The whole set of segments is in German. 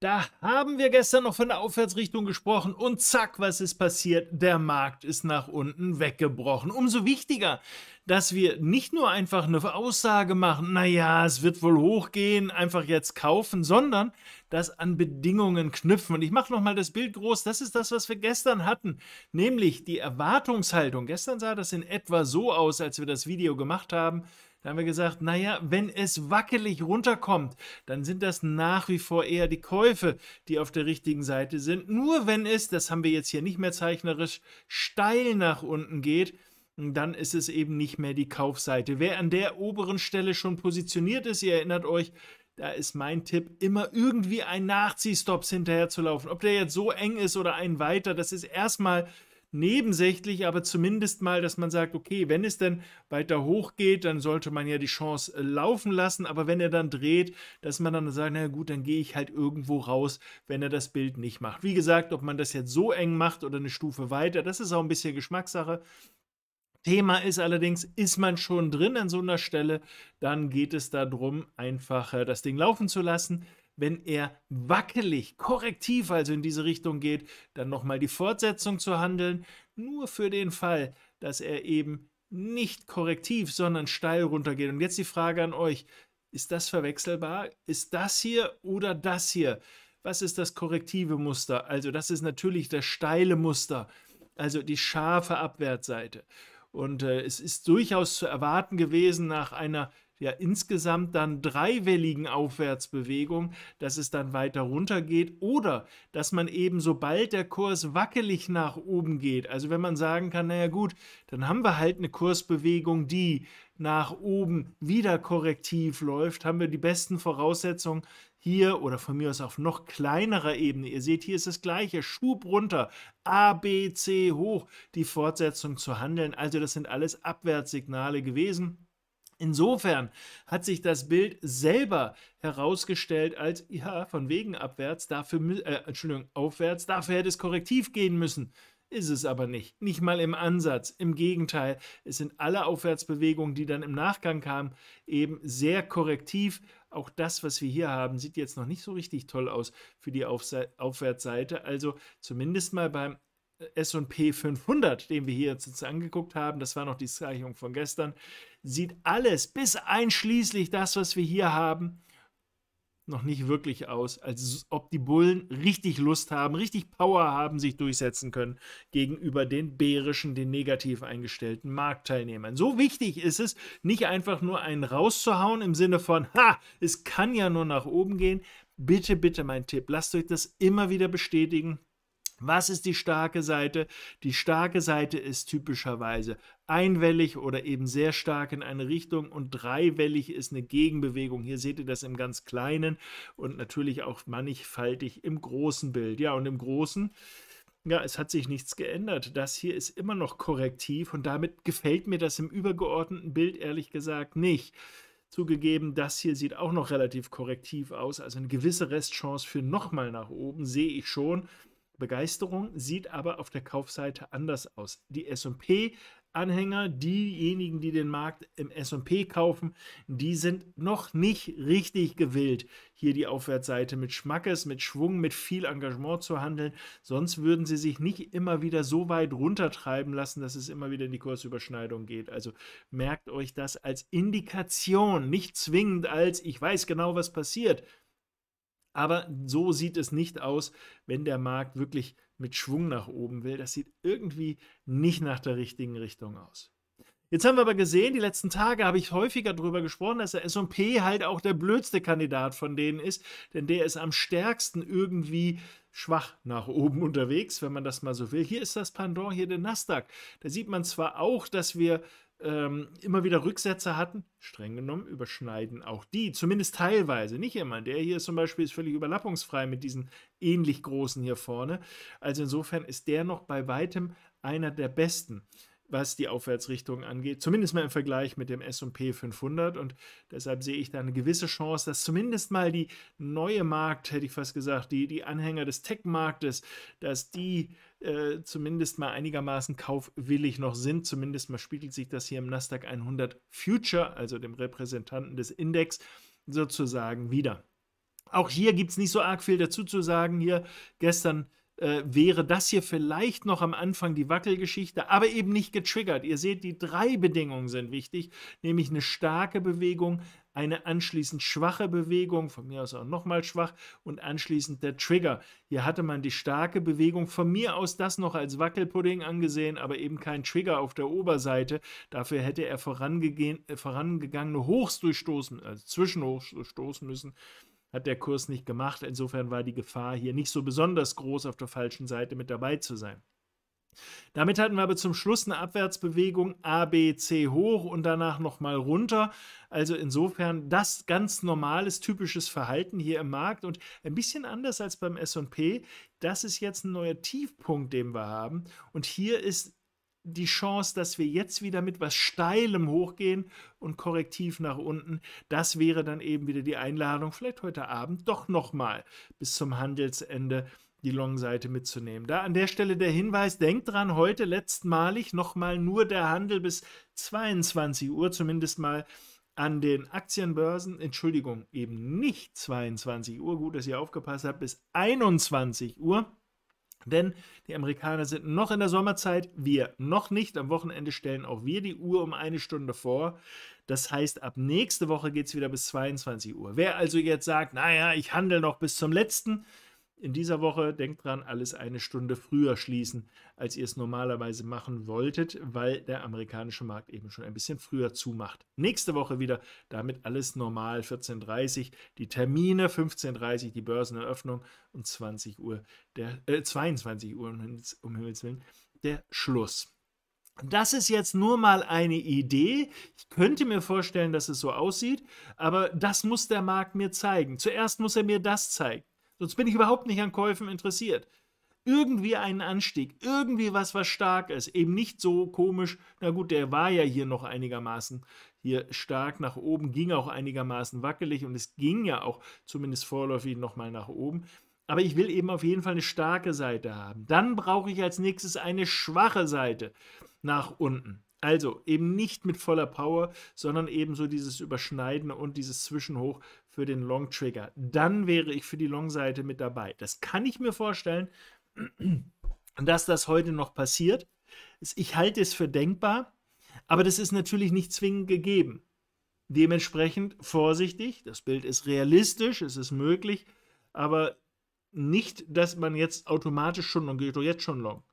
Da haben wir gestern noch von der Aufwärtsrichtung gesprochen und zack, was ist passiert? Der Markt ist nach unten weggebrochen. Umso wichtiger, dass wir nicht nur einfach eine Aussage machen, naja, es wird wohl hochgehen, einfach jetzt kaufen, sondern das an Bedingungen knüpfen. Und ich mache nochmal das Bild groß, das ist das, was wir gestern hatten, nämlich die Erwartungshaltung. Gestern sah das in etwa so aus, als wir das Video gemacht haben haben wir gesagt, naja, wenn es wackelig runterkommt, dann sind das nach wie vor eher die Käufe, die auf der richtigen Seite sind. Nur wenn es, das haben wir jetzt hier nicht mehr zeichnerisch, steil nach unten geht, dann ist es eben nicht mehr die Kaufseite. Wer an der oberen Stelle schon positioniert ist, ihr erinnert euch, da ist mein Tipp, immer irgendwie ein Nachziehstops hinterher zu laufen. Ob der jetzt so eng ist oder ein weiter, das ist erstmal nebensächlich, aber zumindest mal, dass man sagt, okay, wenn es denn weiter hoch geht, dann sollte man ja die Chance äh, laufen lassen, aber wenn er dann dreht, dass man dann sagt, na gut, dann gehe ich halt irgendwo raus, wenn er das Bild nicht macht. Wie gesagt, ob man das jetzt so eng macht oder eine Stufe weiter, das ist auch ein bisschen Geschmackssache. Thema ist allerdings, ist man schon drin an so einer Stelle, dann geht es darum, einfach äh, das Ding laufen zu lassen, wenn er wackelig, korrektiv also in diese Richtung geht, dann nochmal die Fortsetzung zu handeln, nur für den Fall, dass er eben nicht korrektiv, sondern steil runtergeht. Und jetzt die Frage an euch, ist das verwechselbar? Ist das hier oder das hier? Was ist das korrektive Muster? Also das ist natürlich das steile Muster, also die scharfe Abwärtsseite. Und äh, es ist durchaus zu erwarten gewesen nach einer ja insgesamt dann dreiwelligen Aufwärtsbewegung, dass es dann weiter runter geht oder dass man eben sobald der Kurs wackelig nach oben geht, also wenn man sagen kann, naja gut, dann haben wir halt eine Kursbewegung, die nach oben wieder korrektiv läuft, haben wir die besten Voraussetzungen hier oder von mir aus auf noch kleinerer Ebene. Ihr seht, hier ist das gleiche, Schub runter, A, B, C hoch, die Fortsetzung zu handeln. Also das sind alles Abwärtssignale gewesen. Insofern hat sich das Bild selber herausgestellt als, ja, von wegen abwärts, dafür, äh, Entschuldigung, aufwärts, dafür hätte es korrektiv gehen müssen. Ist es aber nicht. Nicht mal im Ansatz. Im Gegenteil, es sind alle Aufwärtsbewegungen, die dann im Nachgang kamen, eben sehr korrektiv. Auch das, was wir hier haben, sieht jetzt noch nicht so richtig toll aus für die Aufseite, Aufwärtsseite. Also zumindest mal beim S&P 500, den wir hier jetzt angeguckt haben, das war noch die Zeichnung von gestern, sieht alles bis einschließlich das, was wir hier haben, noch nicht wirklich aus, als ob die Bullen richtig Lust haben, richtig Power haben, sich durchsetzen können gegenüber den bärischen, den negativ eingestellten Marktteilnehmern. So wichtig ist es, nicht einfach nur einen rauszuhauen im Sinne von, ha, es kann ja nur nach oben gehen. Bitte, bitte mein Tipp, lasst euch das immer wieder bestätigen was ist die starke Seite? Die starke Seite ist typischerweise einwellig oder eben sehr stark in eine Richtung und dreiwellig ist eine Gegenbewegung. Hier seht ihr das im ganz kleinen und natürlich auch mannigfaltig im großen Bild. Ja, und im großen ja, es hat sich nichts geändert. Das hier ist immer noch korrektiv und damit gefällt mir das im übergeordneten Bild ehrlich gesagt nicht. Zugegeben, das hier sieht auch noch relativ korrektiv aus, also eine gewisse Restchance für nochmal nach oben sehe ich schon. Begeisterung sieht aber auf der Kaufseite anders aus. Die SP-Anhänger, diejenigen, die den Markt im SP kaufen, die sind noch nicht richtig gewillt, hier die Aufwärtsseite mit Schmackes, mit Schwung, mit viel Engagement zu handeln. Sonst würden sie sich nicht immer wieder so weit runtertreiben lassen, dass es immer wieder in die Kursüberschneidung geht. Also merkt euch das als Indikation, nicht zwingend als ich weiß genau, was passiert. Aber so sieht es nicht aus, wenn der Markt wirklich mit Schwung nach oben will. Das sieht irgendwie nicht nach der richtigen Richtung aus. Jetzt haben wir aber gesehen, die letzten Tage habe ich häufiger darüber gesprochen, dass der SP halt auch der blödste Kandidat von denen ist, denn der ist am stärksten irgendwie schwach nach oben unterwegs, wenn man das mal so will. Hier ist das Pendant, hier der Nasdaq. Da sieht man zwar auch, dass wir ähm, immer wieder Rücksätze hatten, streng genommen überschneiden auch die, zumindest teilweise, nicht immer. Der hier zum Beispiel ist völlig überlappungsfrei mit diesen ähnlich großen hier vorne. Also insofern ist der noch bei weitem einer der besten was die Aufwärtsrichtung angeht, zumindest mal im Vergleich mit dem S&P 500 und deshalb sehe ich da eine gewisse Chance, dass zumindest mal die neue Markt, hätte ich fast gesagt, die, die Anhänger des Tech-Marktes, dass die äh, zumindest mal einigermaßen kaufwillig noch sind, zumindest mal spiegelt sich das hier im Nasdaq 100 Future, also dem Repräsentanten des Index, sozusagen wieder. Auch hier gibt es nicht so arg viel dazu zu sagen. Hier gestern äh, wäre das hier vielleicht noch am Anfang die Wackelgeschichte, aber eben nicht getriggert. Ihr seht, die drei Bedingungen sind wichtig, nämlich eine starke Bewegung, eine anschließend schwache Bewegung, von mir aus auch nochmal schwach, und anschließend der Trigger. Hier hatte man die starke Bewegung, von mir aus das noch als Wackelpudding angesehen, aber eben kein Trigger auf der Oberseite. Dafür hätte er vorangegangene Hochs durchstoßen, also Zwischenhochs durchstoßen müssen hat der Kurs nicht gemacht. Insofern war die Gefahr hier nicht so besonders groß, auf der falschen Seite mit dabei zu sein. Damit hatten wir aber zum Schluss eine Abwärtsbewegung A, B, C hoch und danach nochmal runter. Also insofern das ganz normales, typisches Verhalten hier im Markt und ein bisschen anders als beim SP. Das ist jetzt ein neuer Tiefpunkt, den wir haben. Und hier ist die Chance, dass wir jetzt wieder mit was Steilem hochgehen und korrektiv nach unten, das wäre dann eben wieder die Einladung, vielleicht heute Abend doch nochmal bis zum Handelsende die Long-Seite mitzunehmen. Da an der Stelle der Hinweis, denkt dran, heute letztmalig nochmal nur der Handel bis 22 Uhr, zumindest mal an den Aktienbörsen, Entschuldigung, eben nicht 22 Uhr, gut, dass ihr aufgepasst habt, bis 21 Uhr. Denn die Amerikaner sind noch in der Sommerzeit, wir noch nicht. Am Wochenende stellen auch wir die Uhr um eine Stunde vor. Das heißt, ab nächste Woche geht es wieder bis 22 Uhr. Wer also jetzt sagt, naja, ich handle noch bis zum letzten, in dieser Woche denkt dran, alles eine Stunde früher schließen, als ihr es normalerweise machen wolltet, weil der amerikanische Markt eben schon ein bisschen früher zumacht. Nächste Woche wieder damit alles normal 14:30 Uhr, die Termine 15:30 Uhr, die Börseneröffnung und 20 Uhr der äh, 22 Uhr um Himmels willen der Schluss. Das ist jetzt nur mal eine Idee. Ich könnte mir vorstellen, dass es so aussieht, aber das muss der Markt mir zeigen. Zuerst muss er mir das zeigen. Sonst bin ich überhaupt nicht an Käufen interessiert. Irgendwie einen Anstieg, irgendwie was, was stark ist. Eben nicht so komisch. Na gut, der war ja hier noch einigermaßen hier stark nach oben, ging auch einigermaßen wackelig und es ging ja auch zumindest vorläufig nochmal nach oben. Aber ich will eben auf jeden Fall eine starke Seite haben. Dann brauche ich als nächstes eine schwache Seite nach unten. Also eben nicht mit voller Power, sondern eben so dieses Überschneiden und dieses Zwischenhoch, für den Long Trigger. Dann wäre ich für die Long-Seite mit dabei. Das kann ich mir vorstellen, dass das heute noch passiert. Ich halte es für denkbar, aber das ist natürlich nicht zwingend gegeben. Dementsprechend vorsichtig, das Bild ist realistisch, es ist möglich, aber nicht, dass man jetzt automatisch schon und geht, jetzt schon long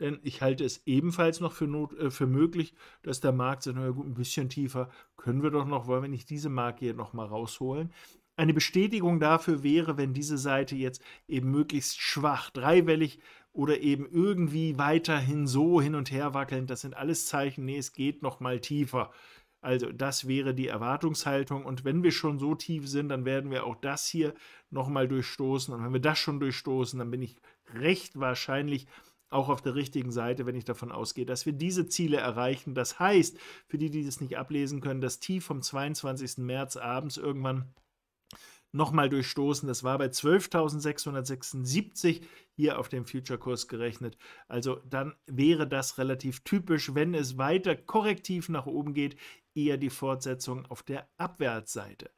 denn ich halte es ebenfalls noch für, not, äh, für möglich, dass der Markt sagt, naja gut, ein bisschen tiefer können wir doch noch, wollen wir nicht diese Marke hier nochmal rausholen. Eine Bestätigung dafür wäre, wenn diese Seite jetzt eben möglichst schwach, dreiwellig oder eben irgendwie weiterhin so hin und her wackelnd, das sind alles Zeichen, nee, es geht nochmal tiefer. Also das wäre die Erwartungshaltung und wenn wir schon so tief sind, dann werden wir auch das hier nochmal durchstoßen und wenn wir das schon durchstoßen, dann bin ich recht wahrscheinlich auch auf der richtigen Seite, wenn ich davon ausgehe, dass wir diese Ziele erreichen. Das heißt, für die, die das nicht ablesen können, das Tief vom 22. März abends irgendwann nochmal durchstoßen. Das war bei 12.676 hier auf dem Future-Kurs gerechnet. Also dann wäre das relativ typisch, wenn es weiter korrektiv nach oben geht, eher die Fortsetzung auf der Abwärtsseite.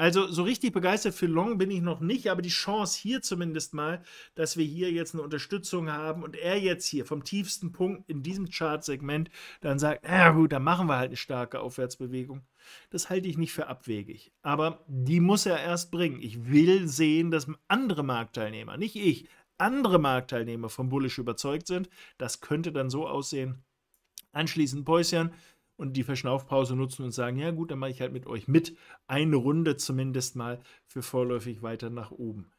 Also so richtig begeistert für Long bin ich noch nicht, aber die Chance hier zumindest mal, dass wir hier jetzt eine Unterstützung haben und er jetzt hier vom tiefsten Punkt in diesem Chartsegment dann sagt, na gut, dann machen wir halt eine starke Aufwärtsbewegung. Das halte ich nicht für abwegig. Aber die muss er erst bringen. Ich will sehen, dass andere Marktteilnehmer, nicht ich, andere Marktteilnehmer vom Bullish überzeugt sind. Das könnte dann so aussehen. Anschließend Päuschen, und die Verschnaufpause nutzen und sagen, ja gut, dann mache ich halt mit euch mit. Eine Runde zumindest mal für vorläufig weiter nach oben.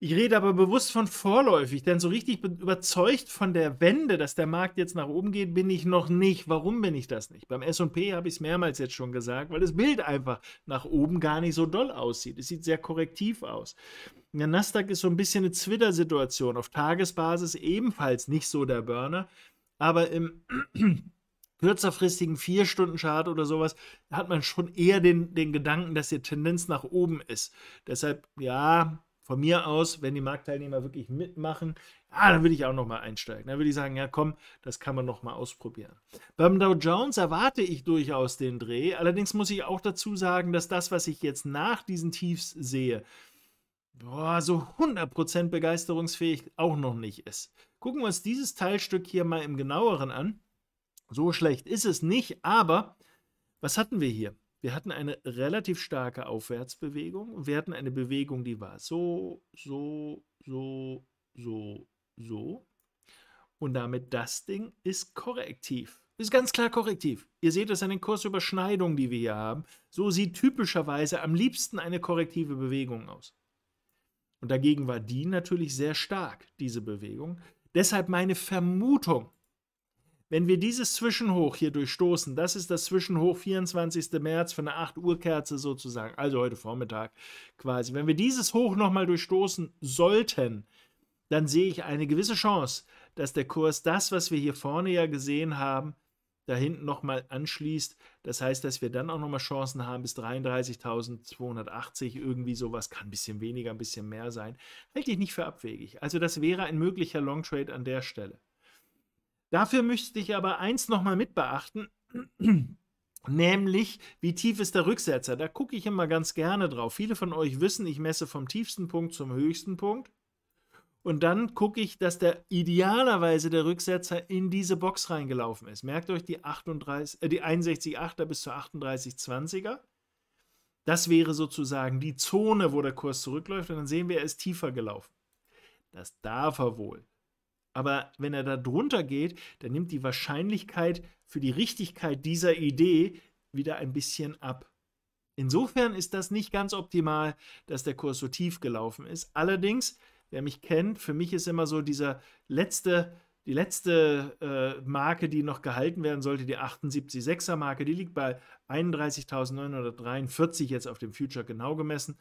Ich rede aber bewusst von vorläufig, denn so richtig überzeugt von der Wende, dass der Markt jetzt nach oben geht, bin ich noch nicht. Warum bin ich das nicht? Beim SP habe ich es mehrmals jetzt schon gesagt, weil das Bild einfach nach oben gar nicht so doll aussieht. Es sieht sehr korrektiv aus. Der Nasdaq ist so ein bisschen eine Twitter-Situation. Auf Tagesbasis ebenfalls nicht so der Burner, aber im kürzerfristigen vier Stunden Chart oder sowas, hat man schon eher den, den Gedanken, dass die Tendenz nach oben ist. Deshalb, ja, von mir aus, wenn die Marktteilnehmer wirklich mitmachen, ah, dann würde ich auch nochmal einsteigen. Dann würde ich sagen, ja komm, das kann man nochmal ausprobieren. Beim Dow Jones erwarte ich durchaus den Dreh. Allerdings muss ich auch dazu sagen, dass das, was ich jetzt nach diesen Tiefs sehe, boah, so 100% begeisterungsfähig auch noch nicht ist. Gucken wir uns dieses Teilstück hier mal im genaueren an. So schlecht ist es nicht, aber was hatten wir hier? Wir hatten eine relativ starke Aufwärtsbewegung wir hatten eine Bewegung, die war so, so, so, so, so. Und damit das Ding ist korrektiv. Ist ganz klar korrektiv. Ihr seht es an den Kursüberschneidungen, die wir hier haben. So sieht typischerweise am liebsten eine korrektive Bewegung aus. Und dagegen war die natürlich sehr stark, diese Bewegung. Deshalb meine Vermutung, wenn wir dieses Zwischenhoch hier durchstoßen, das ist das Zwischenhoch 24. März von der 8 Uhr Kerze sozusagen, also heute Vormittag quasi. Wenn wir dieses Hoch nochmal durchstoßen sollten, dann sehe ich eine gewisse Chance, dass der Kurs das, was wir hier vorne ja gesehen haben, da hinten nochmal anschließt. Das heißt, dass wir dann auch nochmal Chancen haben bis 33.280, irgendwie sowas, kann ein bisschen weniger, ein bisschen mehr sein. Halte ich nicht für abwegig. Also das wäre ein möglicher Long Trade an der Stelle. Dafür müsste ich aber eins nochmal mitbeachten. Nämlich, wie tief ist der Rücksetzer? Da gucke ich immer ganz gerne drauf. Viele von euch wissen, ich messe vom tiefsten Punkt zum höchsten Punkt. Und dann gucke ich, dass der idealerweise der Rücksetzer in diese Box reingelaufen ist. Merkt euch die, 38, äh, die 61 er bis zur 3820 er Das wäre sozusagen die Zone, wo der Kurs zurückläuft. Und dann sehen wir, er ist tiefer gelaufen. Das darf er wohl. Aber wenn er da drunter geht, dann nimmt die Wahrscheinlichkeit für die Richtigkeit dieser Idee wieder ein bisschen ab. Insofern ist das nicht ganz optimal, dass der Kurs so tief gelaufen ist. Allerdings, wer mich kennt, für mich ist immer so dieser letzte, die letzte äh, Marke, die noch gehalten werden sollte, die 78,6er Marke, die liegt bei 31.943 jetzt auf dem Future genau gemessen.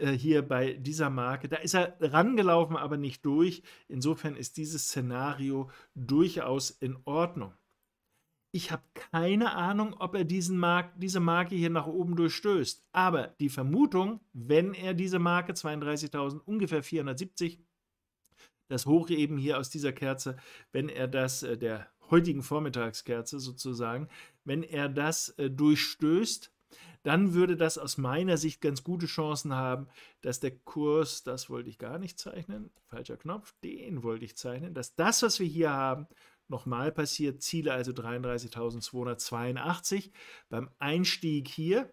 Äh, hier bei dieser Marke. Da ist er rangelaufen, aber nicht durch. Insofern ist dieses Szenario durchaus in Ordnung. Ich habe keine Ahnung, ob er diesen Mark diese Marke hier nach oben durchstößt. Aber die Vermutung, wenn er diese Marke 32.000, ungefähr 470, das Hoch eben hier aus dieser Kerze, wenn er das, äh, der heutigen Vormittagskerze sozusagen, wenn er das äh, durchstößt, dann würde das aus meiner Sicht ganz gute Chancen haben, dass der Kurs, das wollte ich gar nicht zeichnen, falscher Knopf, den wollte ich zeichnen, dass das, was wir hier haben, nochmal passiert. Ziele also 33.282 beim Einstieg hier.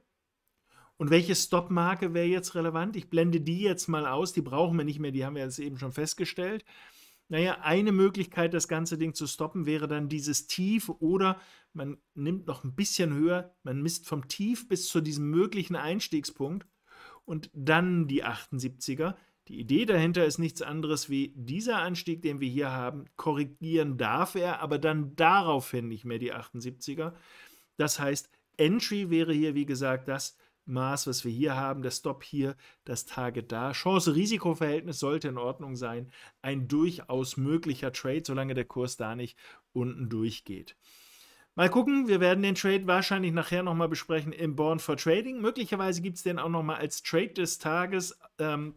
Und welche Stop-Marke wäre jetzt relevant? Ich blende die jetzt mal aus, die brauchen wir nicht mehr, die haben wir jetzt eben schon festgestellt. Naja, eine Möglichkeit, das ganze Ding zu stoppen, wäre dann dieses Tief oder man nimmt noch ein bisschen höher, man misst vom Tief bis zu diesem möglichen Einstiegspunkt und dann die 78er. Die Idee dahinter ist nichts anderes wie dieser Anstieg, den wir hier haben, korrigieren darf er, aber dann daraufhin nicht mehr die 78er. Das heißt, Entry wäre hier, wie gesagt, das, Maß, was wir hier haben, der Stop hier, das Target da. Chance-Risiko-Verhältnis sollte in Ordnung sein. Ein durchaus möglicher Trade, solange der Kurs da nicht unten durchgeht. Mal gucken, wir werden den Trade wahrscheinlich nachher nochmal besprechen im Born for Trading. Möglicherweise gibt es den auch nochmal als Trade des Tages, ähm,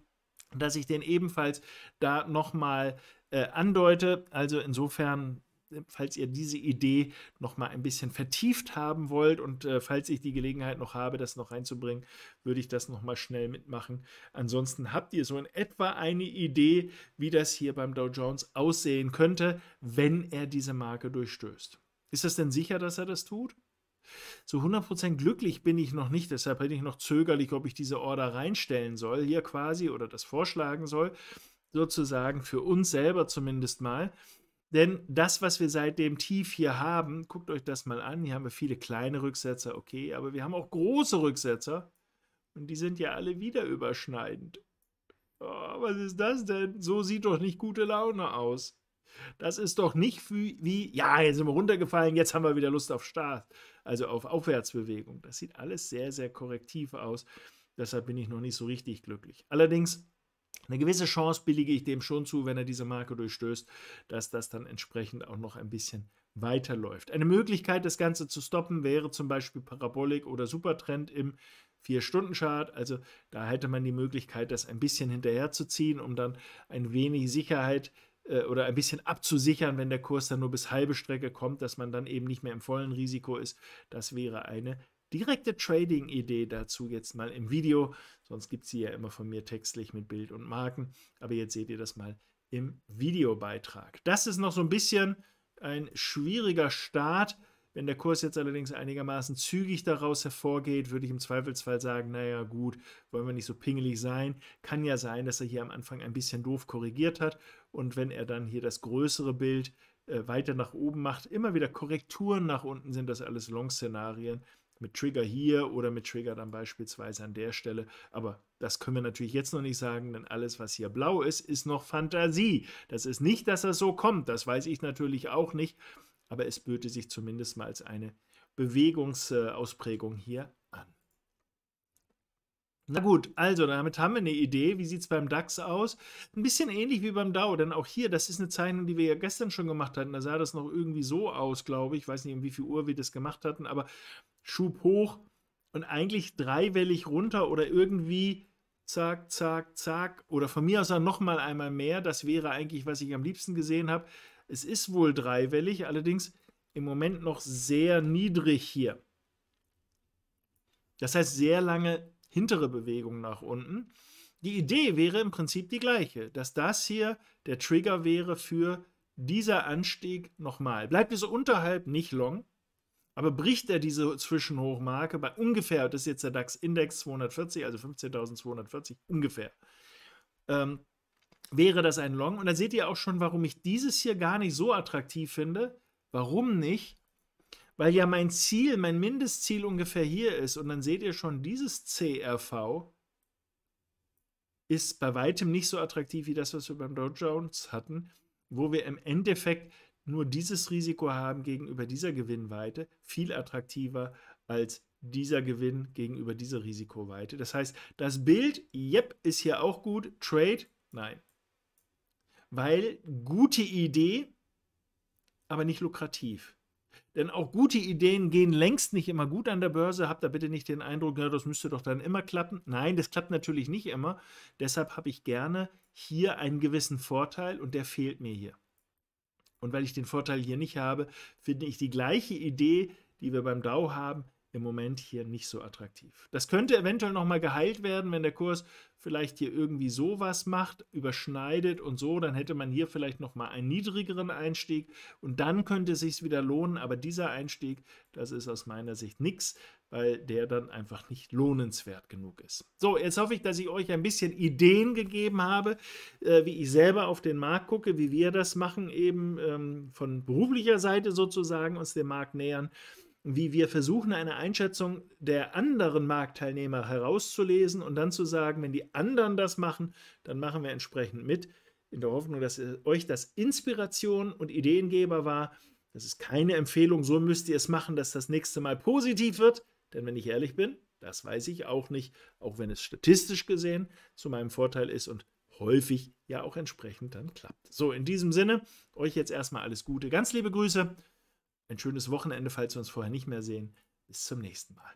dass ich den ebenfalls da nochmal äh, andeute. Also insofern falls ihr diese Idee noch mal ein bisschen vertieft haben wollt und äh, falls ich die Gelegenheit noch habe, das noch reinzubringen, würde ich das noch mal schnell mitmachen. Ansonsten habt ihr so in etwa eine Idee, wie das hier beim Dow Jones aussehen könnte, wenn er diese Marke durchstößt. Ist das denn sicher, dass er das tut? Zu 100% glücklich bin ich noch nicht, deshalb bin ich noch zögerlich, ob ich diese Order reinstellen soll, hier quasi, oder das vorschlagen soll, sozusagen für uns selber zumindest mal denn das, was wir seit dem Tief hier haben, guckt euch das mal an. Hier haben wir viele kleine Rücksetzer, okay, aber wir haben auch große Rücksetzer. Und die sind ja alle wieder überschneidend. Oh, was ist das denn? So sieht doch nicht gute Laune aus. Das ist doch nicht wie, wie, ja, jetzt sind wir runtergefallen, jetzt haben wir wieder Lust auf Start, also auf Aufwärtsbewegung. Das sieht alles sehr, sehr korrektiv aus. Deshalb bin ich noch nicht so richtig glücklich. Allerdings eine gewisse Chance billige ich dem schon zu, wenn er diese Marke durchstößt, dass das dann entsprechend auch noch ein bisschen weiterläuft. Eine Möglichkeit, das Ganze zu stoppen, wäre zum Beispiel Parabolik oder Supertrend im 4-Stunden-Chart. Also da hätte man die Möglichkeit, das ein bisschen hinterherzuziehen, um dann ein wenig Sicherheit äh, oder ein bisschen abzusichern, wenn der Kurs dann nur bis halbe Strecke kommt, dass man dann eben nicht mehr im vollen Risiko ist. Das wäre eine direkte Trading-Idee dazu jetzt mal im Video. Sonst gibt es sie ja immer von mir textlich mit Bild und Marken. Aber jetzt seht ihr das mal im Videobeitrag. Das ist noch so ein bisschen ein schwieriger Start. Wenn der Kurs jetzt allerdings einigermaßen zügig daraus hervorgeht, würde ich im Zweifelsfall sagen, naja gut, wollen wir nicht so pingelig sein. Kann ja sein, dass er hier am Anfang ein bisschen doof korrigiert hat. Und wenn er dann hier das größere Bild äh, weiter nach oben macht, immer wieder Korrekturen nach unten sind das alles Long-Szenarien mit Trigger hier oder mit Trigger dann beispielsweise an der Stelle. Aber das können wir natürlich jetzt noch nicht sagen, denn alles, was hier blau ist, ist noch Fantasie. Das ist nicht, dass das so kommt. Das weiß ich natürlich auch nicht. Aber es böte sich zumindest mal als eine Bewegungsausprägung hier an. Na gut, also damit haben wir eine Idee. Wie sieht es beim DAX aus? Ein bisschen ähnlich wie beim DAO, denn auch hier, das ist eine Zeichnung, die wir ja gestern schon gemacht hatten. Da sah das noch irgendwie so aus, glaube ich. Ich weiß nicht, um wie viel Uhr wir das gemacht hatten, aber Schub hoch und eigentlich dreiwellig runter oder irgendwie zack, zack, zack oder von mir aus dann nochmal einmal mehr. Das wäre eigentlich, was ich am liebsten gesehen habe. Es ist wohl dreiwellig, allerdings im Moment noch sehr niedrig hier. Das heißt, sehr lange hintere Bewegung nach unten. Die Idee wäre im Prinzip die gleiche, dass das hier der Trigger wäre für dieser Anstieg nochmal. Bleibt es unterhalb nicht long, aber bricht er diese Zwischenhochmarke bei ungefähr, das ist jetzt der DAX-Index 240, also 15.240 ungefähr, ähm, wäre das ein Long. Und da seht ihr auch schon, warum ich dieses hier gar nicht so attraktiv finde. Warum nicht? Weil ja mein Ziel, mein Mindestziel ungefähr hier ist. Und dann seht ihr schon, dieses CRV ist bei weitem nicht so attraktiv wie das, was wir beim Dow Jones hatten, wo wir im Endeffekt nur dieses Risiko haben gegenüber dieser Gewinnweite viel attraktiver als dieser Gewinn gegenüber dieser Risikoweite. Das heißt, das Bild, yep, ist hier auch gut, Trade, nein. Weil gute Idee, aber nicht lukrativ. Denn auch gute Ideen gehen längst nicht immer gut an der Börse. Habt da bitte nicht den Eindruck, ja, das müsste doch dann immer klappen. Nein, das klappt natürlich nicht immer. Deshalb habe ich gerne hier einen gewissen Vorteil und der fehlt mir hier. Und weil ich den Vorteil hier nicht habe, finde ich die gleiche Idee, die wir beim DAO haben, im Moment hier nicht so attraktiv. Das könnte eventuell nochmal geheilt werden, wenn der Kurs vielleicht hier irgendwie sowas macht, überschneidet und so, dann hätte man hier vielleicht nochmal einen niedrigeren Einstieg und dann könnte es sich wieder lohnen, aber dieser Einstieg, das ist aus meiner Sicht nichts, weil der dann einfach nicht lohnenswert genug ist. So, jetzt hoffe ich, dass ich euch ein bisschen Ideen gegeben habe, äh, wie ich selber auf den Markt gucke, wie wir das machen, eben ähm, von beruflicher Seite sozusagen uns dem Markt nähern wie wir versuchen, eine Einschätzung der anderen Marktteilnehmer herauszulesen und dann zu sagen, wenn die anderen das machen, dann machen wir entsprechend mit, in der Hoffnung, dass euch das Inspiration und Ideengeber war. Das ist keine Empfehlung, so müsst ihr es machen, dass das nächste Mal positiv wird, denn wenn ich ehrlich bin, das weiß ich auch nicht, auch wenn es statistisch gesehen zu meinem Vorteil ist und häufig ja auch entsprechend dann klappt. So, in diesem Sinne, euch jetzt erstmal alles Gute, ganz liebe Grüße ein schönes Wochenende, falls wir uns vorher nicht mehr sehen. Bis zum nächsten Mal.